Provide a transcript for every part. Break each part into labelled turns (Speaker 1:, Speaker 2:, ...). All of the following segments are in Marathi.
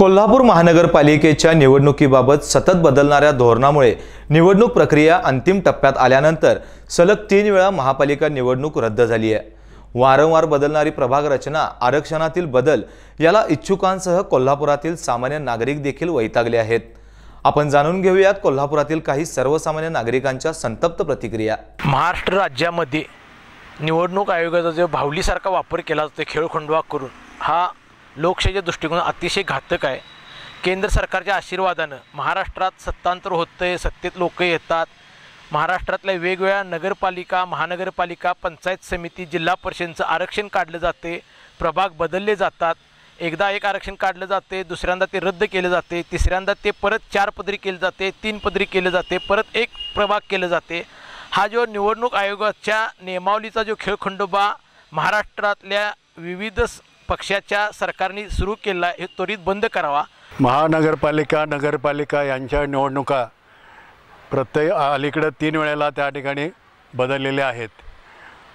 Speaker 1: कोल्हापूर महानगरपालिकेच्या निवडणुकीबाबत सतत बदलणाऱ्या धोरणामुळे निवडणूक प्रक्रिया अंतिम टप्प्यात आल्यानंतर सलग तीन वेळा महापालिका निवडणूक रद्द झाली आहे वारंवार बदलणारी प्रभाग रचना आरक्षणातील बदल याला इच्छुकांसह कोल्हापुरातील सामान्य नागरिक देखील वैतागले आहेत आपण जाणून घेऊयात कोल्हापुरातील काही सर्वसामान्य नागरिकांच्या संतप्त प्रतिक्रिया
Speaker 2: महाराष्ट्र राज्यामध्ये निवडणूक आयोगाचा जो भावलीसारखा वापर केला जातो खेळखंडवा करून हा लोकशाहीच्या दृष्टिकोन अतिशय घातक आहे केंद्र सरकारच्या आशीर्वादानं महाराष्ट्रात सत्तांतर होतं सत्तेत लोक येतात महाराष्ट्रातल्या वेगवेगळ्या नगरपालिका महानगरपालिका पंचायत समिती जिल्हा परिषदेचं आरक्षण काढलं जाते प्रभाग बदलले जातात एकदा एक आरक्षण काढलं जाते दुसऱ्यांदा ते रद्द केलं जाते तिसऱ्यांदा ते परत चार पदरी केले जाते तीन पदरी केले जाते परत एक प्रभाग केलं जाते हा जो निवडणूक आयोगाच्या नियमावलीचा जो खेळखंडोबा महाराष्ट्रातल्या विविध पक्षाच्या सरकारने सुरू केला हे त्वरित
Speaker 3: बंद करावा महानगरपालिका नगरपालिका यांच्या निवडणुका प्रत्येक अलीकडं तीन वेळेला त्या ठिकाणी बदललेल्या आहेत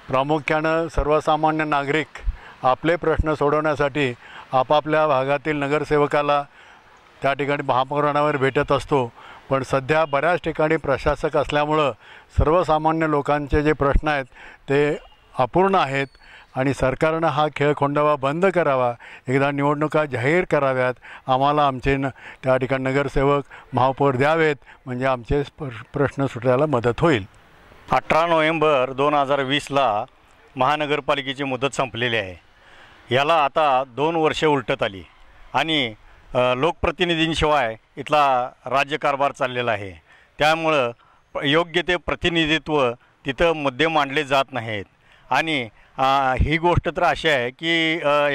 Speaker 3: प्रामुख्यानं सर्वसामान्य नागरिक आपले प्रश्न सोडवण्यासाठी आपापल्या भागातील नगरसेवकाला त्या ठिकाणी महापौराणावर भेटत असतो पण सध्या बऱ्याच ठिकाणी प्रशासक असल्यामुळं सर्वसामान्य लोकांचे जे प्रश्न आहेत ते अपूर्ण आहेत आणि सरकारनं हा खेळ खोंडावा बंद करावा एकदा निवडणुका जाहीर कराव्यात आम्हाला आमचे न त्या ठिकाणी नगरसेवक महापौर द्यावेत म्हणजे आमचे प्रश्न सुटायला मदत होईल
Speaker 4: अठरा नोव्हेंबर दोन हजार वीसला महानगरपालिकेची मुदत संपलेली आहे याला आता दोन वर्षे उलटत आली आणि लोकप्रतिनिधींशिवाय इथला राज्यकारभार चाललेला आहे त्यामुळं योग्य ते प्रतिनिधित्व तिथं मुद्दे मांडले जात नाहीत आणि ही गोष्ट तर अशी आहे की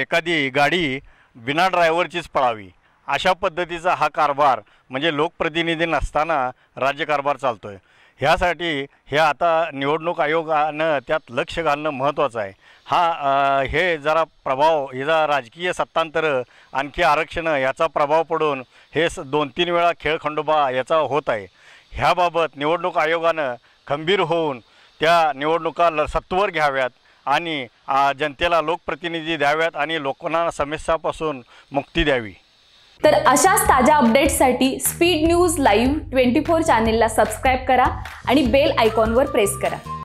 Speaker 4: एखादी गाडी बिना ड्रायव्हरचीच पळावी अशा पद्धतीचा हा कारभार म्हणजे लोकप्रतिनिधी नसताना राज्यकारभार चालतो आहे ह्यासाठी हे आता निवडणूक आयोगानं त्यात लक्ष घालणं महत्त्वाचं आहे हा हे जरा प्रभाव जरा राजकीय सत्तांतर आणखी आरक्षणं याचा प्रभाव पडून हे स दोन तीन वेळा खेळखंडोबा याचा होत आहे ह्याबाबत निवडणूक आयोगानं खंबीर होऊन त्या निवडणुका ल सत्वर घ्याव्यात आणि जनतेला लोकप्रतिनिधी द्याव्यात आणि लोकांना समस्यापासून मुक्ती द्यावी
Speaker 1: तर अशाच ताज्या अपडेट्ससाठी speed news live twenty four चॅनेलला सबस्क्राईब करा आणि बेल आयकॉनवर प्रेस करा